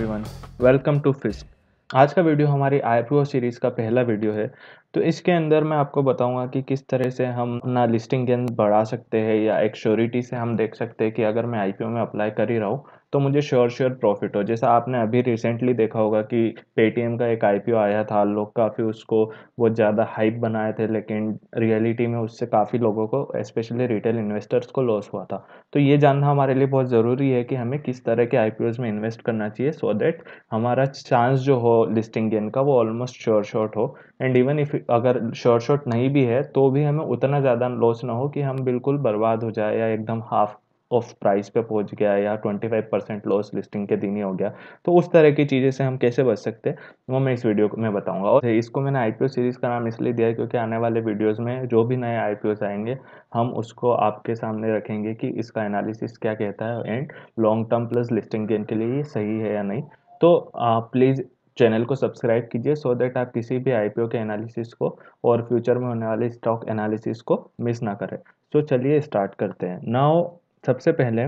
everyone welcome to fist आज का video हमारी आई सीरीज़ का पहला वीडियो है तो इसके अंदर मैं आपको बताऊंगा कि किस तरह से हम अपना लिस्टिंग गेंद बढ़ा सकते हैं या श्योरिटी से हम देख सकते हैं कि अगर मैं आई में अप्लाई कर ही रहा हूँ तो मुझे श्योर श्योर प्रॉफिट हो जैसा आपने अभी रिसेंटली देखा होगा कि पेटीएम का एक आई आया था लोग काफ़ी उसको बहुत ज़्यादा हाइप बनाए थे लेकिन रियलिटी में उससे काफ़ी लोगों को स्पेशली रिटेल इन्वेस्टर्स को लॉस हुआ था तो ये जानना हमारे लिए बहुत ज़रूरी है कि हमें किस तरह के आई में इन्वेस्ट करना चाहिए सो दैट हमारा चांस जो हो लिस्टिंग गेन का वो ऑलमोस्ट श्योर शॉट हो एंड इवन इफ अगर श्योर शॉर्ट नहीं भी है तो भी हमें उतना ज़्यादा लॉस ना हो कि हम बिल्कुल बर्बाद हो जाए या एकदम हाफ ऑफ प्राइस पे पहुंच गया या twenty five percent loss listing के दिन ही हो गया तो उस तरह की चीज़ें से हम कैसे बच सकते हैं वो मैं इस वीडियो में बताऊंगा और इसको मैंने आई सीरीज़ का नाम इसलिए दिया है क्योंकि आने वाले वीडियोज़ में जो भी नए आई आएंगे हम उसको आपके सामने रखेंगे कि इसका एनालिसिस क्या कहता है and long term plus listing gain के लिए ये सही है या नहीं तो प्लीज़ चैनल को सब्सक्राइब कीजिए सो दैट आप किसी भी आईपीओ के एनालिसिस को और फ्यूचर में होने वाले स्टॉक एनालिसिस को मिस ना करें तो so, चलिए स्टार्ट करते हैं नाउ सबसे पहले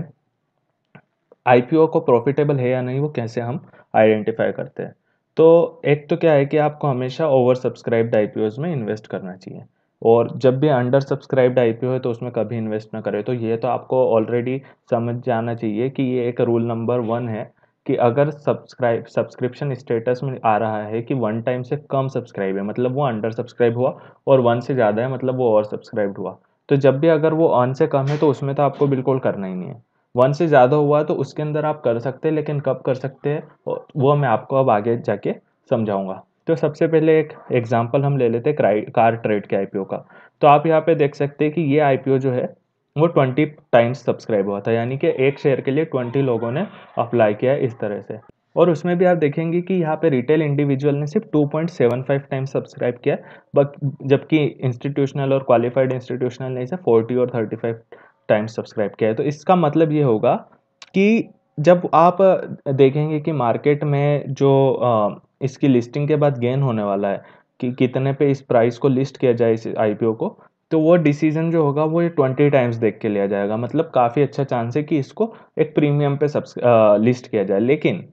आई को प्रॉफिटेबल है या नहीं वो कैसे हम आइडेंटिफाई करते हैं तो एक तो क्या है कि आपको हमेशा ओवर सब्सक्राइब्ड आई में इन्वेस्ट करना चाहिए और जब भी अंडर सब्सक्राइब्ड आई है तो उसमें कभी इन्वेस्ट ना करें तो ये तो आपको ऑलरेडी समझ जाना चाहिए कि ये एक रूल नंबर वन है कि अगर सब्सक्राइब सब्सक्रिप्शन स्टेटस में आ रहा है कि वन टाइम से कम सब्सक्राइब है मतलब वो अंडर सब्सक्राइब हुआ और वन से ज़्यादा है मतलब वो ओवर सब्सक्राइब्ड हुआ तो जब भी अगर वो ऑन से कम है तो उसमें तो आपको बिल्कुल करना ही नहीं है वन से ज़्यादा हुआ तो उसके अंदर आप कर सकते हैं लेकिन कब कर सकते हैं वो मैं आपको अब आगे जाके समझाऊंगा तो सबसे पहले एक एग्जाम्पल हम ले लेते हैं कार ट्रेड के आईपीओ का तो आप यहाँ पे देख सकते हैं कि ये आईपीओ जो है वो ट्वेंटी टाइम्स सब्सक्राइब हुआ था यानी कि एक शेयर के लिए ट्वेंटी लोगों ने अप्लाई किया इस तरह से और उसमें भी आप देखेंगे कि यहाँ पे रिटेल इंडिविजुअल ने सिर्फ 2.75 टाइम सब्सक्राइब किया बट जबकि इंस्टीट्यूशनल और क्वालिफाइड इंस्टीट्यूशनल ने इसे 40 और 35 टाइम्स सब्सक्राइब किया है तो इसका मतलब ये होगा कि जब आप देखेंगे कि मार्केट में जो इसकी लिस्टिंग के बाद गेन होने वाला है कि कितने पे इस प्राइस को लिस्ट किया जाए इस आई को तो वो डिसीजन जो होगा वो ये ट्वेंटी टाइम्स देख के लिया जाएगा मतलब काफ़ी अच्छा चांस है कि इसको एक प्रीमियम पे सब्स लिस्ट किया जाए लेकिन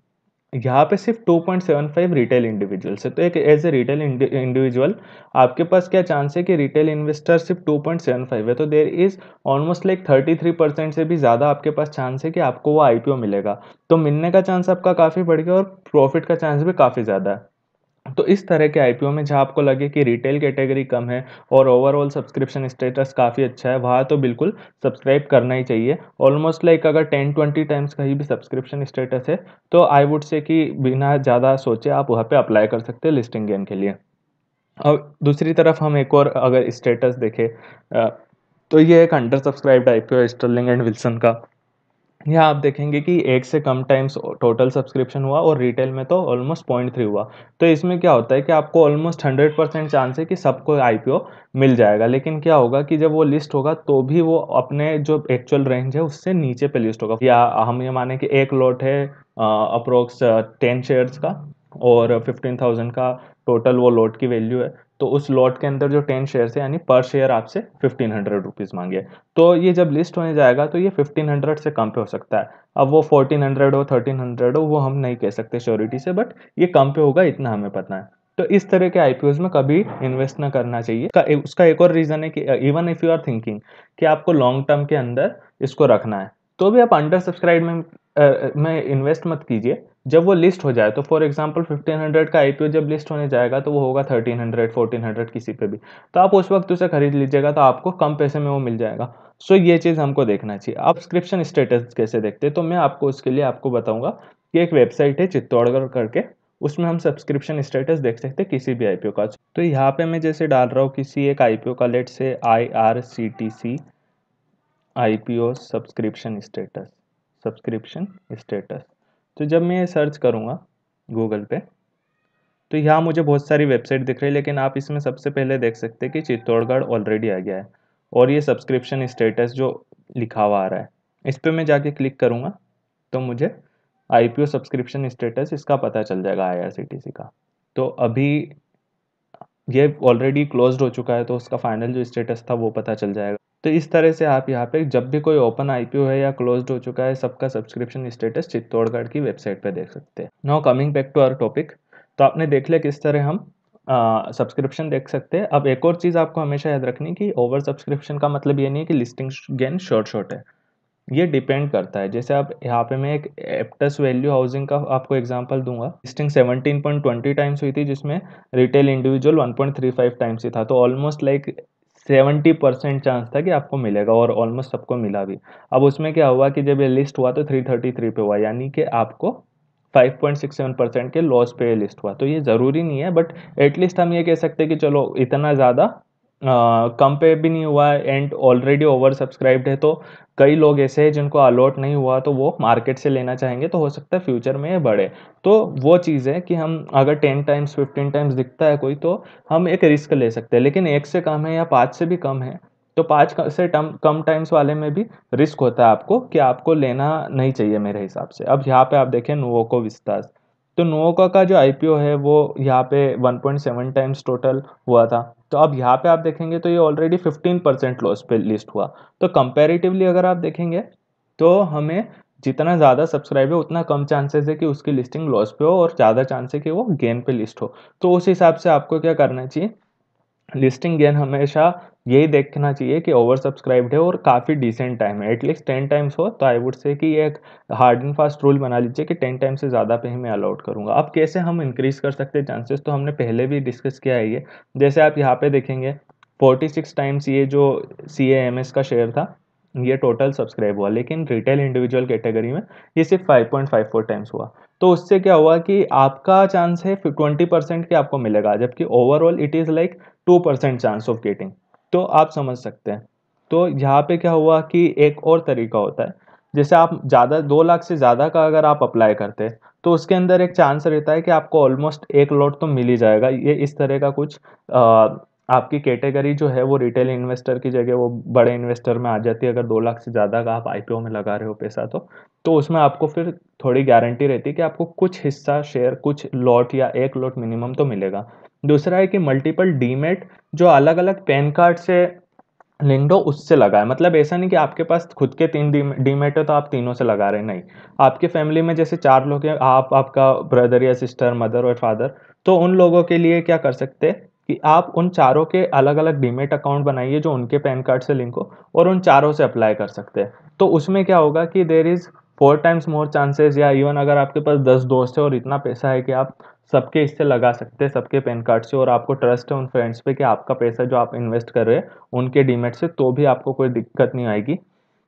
यहाँ पे सिर्फ 2.75 रिटेल इंडिविजुअल है तो एक एज ए रिटेल इंडिविजुअल आपके पास क्या चांस है कि रिटेल इन्वेस्टर सिर्फ 2.75 है तो there is almost like 33 percent से भी ज़्यादा आपके पास चांस है कि आपको वो आईपीओ मिलेगा तो मिलने का चांस आपका काफ़ी बढ़ गया और प्रॉफिट का चांस भी काफ़ी ज़्यादा है तो इस तरह के आई में जहाँ आपको लगे कि रिटेल कैटेगरी कम है और ओवरऑल सब्सक्रिप्शन स्टेटस काफ़ी अच्छा है वहाँ तो बिल्कुल सब्सक्राइब करना ही चाहिए ऑलमोस्ट लाइक अगर टेन ट्वेंटी टाइम्स कहीं भी सब्सक्रिप्शन स्टेटस है तो आई वुड से कि बिना ज़्यादा सोचे आप वहाँ पर अप्लाई कर सकते हैं लिस्टिंग गेन के लिए और दूसरी तरफ हम एक और अगर स्टेटस देखें तो ये एक under subscribed I P Sterling and Wilson का यहाँ आप देखेंगे कि एक से कम टाइम्स टोटल सब्सक्रिप्शन हुआ और रिटेल में तो ऑलमोस्ट पॉइंट थ्री हुआ तो इसमें क्या होता है कि आपको ऑलमोस्ट हंड्रेड परसेंट चांस है कि सबको आईपीओ मिल जाएगा लेकिन क्या होगा कि जब वो लिस्ट होगा तो भी वो अपने जो एक्चुअल रेंज है उससे नीचे पे लिस्ट होगा या हम ये माने कि एक लॉट है अप्रोक्स टेन शेयर्स का और फिफ्टीन थाउजेंड का टोटल वो लॉट की वैल्यू है तो उस लॉट के अंदर जो टेन शेयर है यानी पर शेयर आपसे फिफ्टीन हंड्रेड रुपीज़ मांगे तो ये जब लिस्ट होने जाएगा तो ये फिफ्टीन हंड्रेड से कम पे हो सकता है अब वो फोर्टीन हंड्रेड हो थर्टीन हंड्रेड हो वो हम नहीं कह सकते श्योरिटी से बट ये कम पे होगा इतना हमें पता है तो इस तरह के आईपीओ में कभी इन्वेस्ट ना करना चाहिए उसका एक और रीज़न है कि even if you are thinking कि आपको लॉन्ग टर्म के अंदर इसको रखना है तो भी आप अंडर सब्सक्राइब में में इन्वेस्ट मत कीजिए जब वो लिस्ट हो जाए तो फॉर एग्जांपल 1500 का आई जब लिस्ट होने जाएगा तो वो होगा 1300 1400 किसी पे भी तो आप उस वक्त उसे खरीद लीजिएगा तो आपको कम पैसे में वो मिल जाएगा सो ये चीज़ हमको देखना चाहिए आप सब्सक्रिप्शन स्टेटस कैसे देखते हैं तो मैं आपको उसके लिए आपको बताऊँगा कि एक वेबसाइट है चित्तौड़गढ़ करके उसमें हम सब्सक्रिप्शन स्टेटस देख सकते हैं किसी भी आईपीओ का तो यहाँ पे मैं जैसे डाल रहा हूँ किसी एक आईपीओ का लेट से I R C T C I P O subscription status subscription status तो जब मैं ये सर्च करूँगा गूगल पे तो यहाँ मुझे बहुत सारी वेबसाइट दिख रही है लेकिन आप इसमें सबसे पहले देख सकते हैं कि चित्तौड़गढ़ ऑलरेडी आ गया है और ये सब्सक्रिप्शन स्टेटस जो लिखा हुआ आ रहा है इस पर मैं जाके क्लिक करूँगा तो मुझे आई सब्सक्रिप्शन स्टेटस इसका पता चल जाएगा आई का तो अभी ये ऑलरेडी क्लोज हो चुका है तो उसका फाइनल जो स्टेटस था वो पता चल जाएगा तो इस तरह से आप यहाँ पे जब भी कोई ओपन आईपीओ है या क्लोज्ड हो चुका है सबका सब्सक्रिप्शन स्टेटस चित्तौड़गढ़ की वेबसाइट पे देख सकते हैं now coming back to our topic तो आपने देख लिया किस तरह हम सब्सक्रिप्शन देख सकते हैं अब एक और चीज़ आपको हमेशा याद रखनी कि ओवर सब्सक्रिप्शन का मतलब ये नहीं है कि लिस्टिंग गेन शॉर्ट शॉर्ट है ये डिपेंड करता है जैसे आप यहाँ पे मैं एक एप्टस वैल्यू हाउसिंग का आपको एग्जांपल दूंगा लिस्टिंग 17.20 टाइम्स हुई थी जिसमें रिटेल इंडिविजुअल 1.35 टाइम्स ही था तो almost like seventy percent chance था कि आपको मिलेगा और ऑलमोस्ट सबको मिला भी अब उसमें क्या हुआ कि जब ये लिस्ट हुआ तो थ्री थर्टी थ्री पे हुआ यानी कि आपको five point six seven percent के लॉस पे लिस्ट हुआ तो ये ज़रूरी नहीं है बट एटलीस्ट हम ये कह सकते हैं कि चलो इतना ज़्यादा कम पे भी नहीं हुआ है एंड ऑलरेडी ओवर सब्सक्राइब्ड है तो कई लोग ऐसे हैं जिनको अलॉट नहीं हुआ तो वो मार्केट से लेना चाहेंगे तो हो सकता है फ्यूचर में ये बढ़े तो वो चीज़ है कि हम अगर टेन टाइम्स फिफ्टीन टाइम्स दिखता है कोई तो हम एक रिस्क ले सकते हैं लेकिन एक से कम है या पाँच से भी कम है तो पाँच से टम, कम टाइम्स वाले में भी रिस्क होता है आपको कि आपको लेना नहीं चाहिए मेरे हिसाब से अब यहाँ पे आप देखें नोवोको विस्तार तो नोवोका का जो आईपीओ है वो यहाँ पे 1.7 टाइम्स टोटल हुआ था तो अब यहाँ पे आप देखेंगे तो ये ऑलरेडी 15 परसेंट लॉस पे लिस्ट हुआ तो कंपेरेटिवली अगर आप देखेंगे तो हमें जितना ज़्यादा सब्सक्राइब है उतना कम चांसेस है कि उसकी लिस्टिंग लॉस पे हो और ज़्यादा चांस है कि वो गेन पे लिस्ट हो तो उस हिसाब से आपको क्या करना चाहिए लिस्टिंग गेन हमेशा यही देखना चाहिए कि ओवर सब्सक्राइब्ड है और काफ़ी डिसेंट टाइम है एटलीस्ट टेन टाइम्स हो तो आई वुड से कि एक हार्ड एंड फास्ट रूल बना लीजिए कि टेन टाइम्स से ज़्यादा पे ही मैं अलाउट करूँगा अब कैसे हम इंक्रीज़ कर सकते हैं चांसेस तो हमने पहले भी डिस्कस किया है ये जैसे आप यहाँ पे देखेंगे सिक्स टाइम्स ये जो सी का शेयर था ये टोटल सब्सक्राइब हुआ लेकिन रिटेल इंडिविजुअल कैटेगरी में ये सिर्फ फोर टाइम्स हुआ तो उससे क्या हुआ कि आपका चांस है ट्वेंटी परसेंट के आपको मिलेगा जबकि overall it is like two percent chance of getting तो आप समझ सकते हैं तो यहाँ पे क्या हुआ कि एक और तरीका होता है जैसे आप ज़्यादा दो लाख से ज़्यादा का अगर आप अप्लाई करते हैं तो उसके अंदर एक चांस रहता है कि आपको ऑलमोस्ट एक लॉट तो मिल ही जाएगा ये इस तरह का कुछ आपकी कैटेगरी जो है वो रिटेल इन्वेस्टर की जगह वो बड़े इन्वेस्टर में आ जाती है अगर दो लाख से ज़्यादा का आप आईपीओ में लगा रहे हो पैसा तो तो उसमें आपको फिर थोड़ी गारंटी रहती है कि आपको कुछ हिस्सा शेयर कुछ लॉट या एक लॉट मिनिमम तो मिलेगा दूसरा है कि मल्टीपल डीमेट जो अलग अलग पैन कार्ड से लिंकडो उससे लगाए मतलब ऐसा नहीं कि आपके पास खुद के तीन डीमेट है तो आप तीनों से लगा रहे नहीं आपके फैमिली में जैसे चार लोग हैं आप आपका ब्रदर या सिस्टर मदर और फादर तो उन लोगों के लिए क्या कर सकते हैं कि आप उन चारों के अलग अलग डीमेट अकाउंट बनाइए जो उनके पैन कार्ड से लिंक हो और उन चारों से अप्लाई कर सकते हैं तो उसमें क्या होगा कि there is four times more chances या इवन अगर आपके पास दस दोस्त है और इतना पैसा है कि आप सबके इससे लगा सकते हैं सबके पैन कार्ड से और आपको ट्रस्ट है उन फ्रेंड्स पे कि आपका पैसा जो आप इन्वेस्ट कर रहे हैं उनके डीमेट से तो भी आपको कोई दिक्कत नहीं आएगी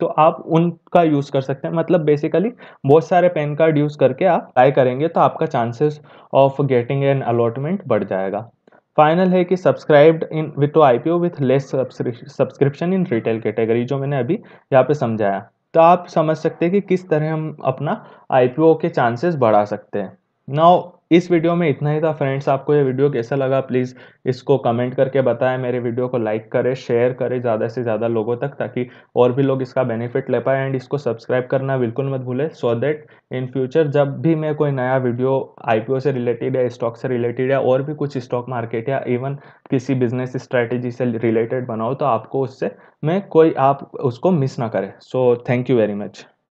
तो आप उनका यूज़ कर सकते हैं मतलब बेसिकली बहुत सारे पैन कार्ड यूज़ करके आप ट्राई करेंगे तो आपका chances of getting an allotment बढ़ जाएगा फाइनल है कि subscribed in with two I P O with less subscription in retail category जो मैंने अभी यहाँ पे समझाया तो आप समझ सकते हैं कि किस तरह हम अपना आई पी ओ के चांसेस बढ़ा सकते हैं नाउ इस वीडियो में इतना ही था फ्रेंड्स आपको ये वीडियो कैसा लगा प्लीज़ इसको कमेंट करके बताएं मेरे वीडियो को लाइक करें शेयर करें ज़्यादा से ज़्यादा लोगों तक ताकि और भी लोग इसका बेनिफिट ले पाए एंड इसको सब्सक्राइब करना बिल्कुल मत भूलें सो दैट इन फ्यूचर जब भी मैं कोई नया वीडियो आई से रिलेटेड या स्टॉक से रिलेटेड या और भी कुछ स्टॉक मार्केट या इवन किसी बिजनेस स्ट्रैटेजी से रिलेटेड बनाऊँ तो आपको उससे मैं कोई आप उसको मिस ना करें so thank you very much